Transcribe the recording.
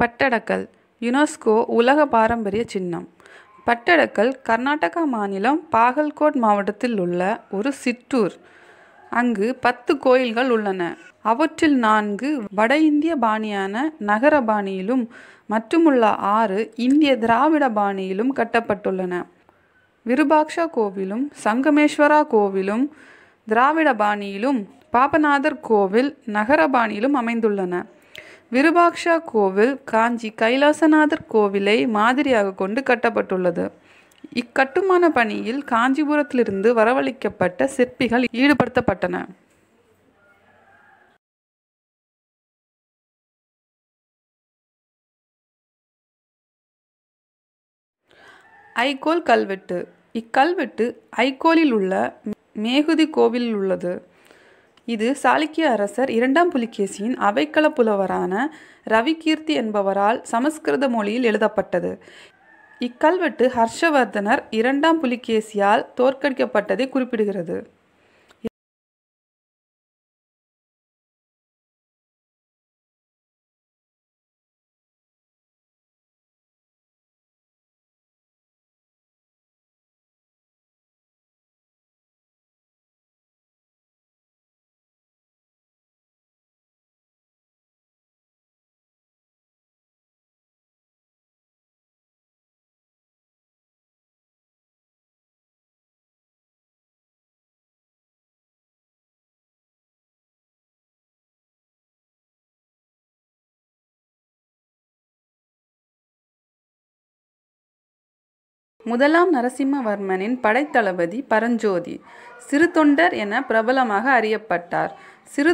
Pattadakal UNESCO உலக பாரம்பரிய சின்னம் பட்டடக்கல் கர்நாடகா மாநிலம் பாகல்கோட் மாவட்டத்தில் உள்ள ஒரு சிற்றூர் அங்கு பத்து கோயில்கள் உள்ளன அவற்றில் நான்கு வட இந்திய பாணியான நகர பாணியிலும் மற்றுமுள்ள ஆறு இந்திய திராவிட பாணியிலும் கட்டப்பட்டுள்ளன விருபாக்ஷா கோவிலும் சங்கமேஸ்வரா கோவிலும் திராவிட பாணியிலும் பாபநாதர் கோவில் நகர பாணியிலும் அமைந்துள்ளன விருபாக்ஷா கோவில் காஞ்சி கைலாசநாதர் கோவிலை மாதிரியாக கொண்டு கட்டப்பட்டுள்ளது இக்கட்டுமான பணியில் காஞ்சிபுரத்திலிருந்து வரவழைக்கப்பட்ட சிற்பிகள் ஈடுபடுத்தப்பட்டன ஐகோல் கல்வெட்டு இக்கல்வெட்டு ஐகோலில் உள்ள மேகுதி கோவிலில் உள்ளது இது சாளுக்கிய அரசர் இரண்டாம் புலிகேசியின் அவைக்கள புலவரான ரவிகீர்த்தி என்பவரால் சமஸ்கிருத மொழியில் எழுதப்பட்டது இக்கல்வெட்டு ஹர்ஷவர்தனர் இரண்டாம் புலிகேசியால் தோற்கடிக்கப்பட்டதை குறிப்பிடுகிறது முதலாம் நரசிம்மவர்மனின் படைத்தளபதி பரஞ்சோதி சிறு தொண்டர் என பிரபலமாக அறியப்பட்டார் சிறு